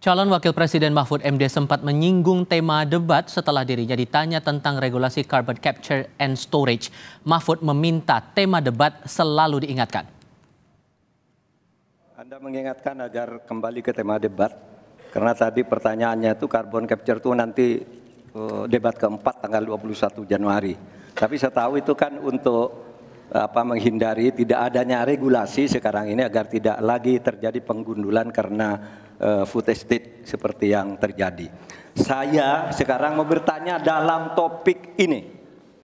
Calon Wakil Presiden Mahfud MD sempat menyinggung tema debat setelah dirinya ditanya tentang regulasi carbon capture and storage. Mahfud meminta tema debat selalu diingatkan. Anda mengingatkan agar kembali ke tema debat, karena tadi pertanyaannya itu carbon capture itu nanti eh, debat keempat tanggal 21 Januari. Tapi saya tahu itu kan untuk apa menghindari tidak adanya regulasi sekarang ini agar tidak lagi terjadi penggundulan karena uh, food estate seperti yang terjadi. Saya sekarang mau bertanya dalam topik ini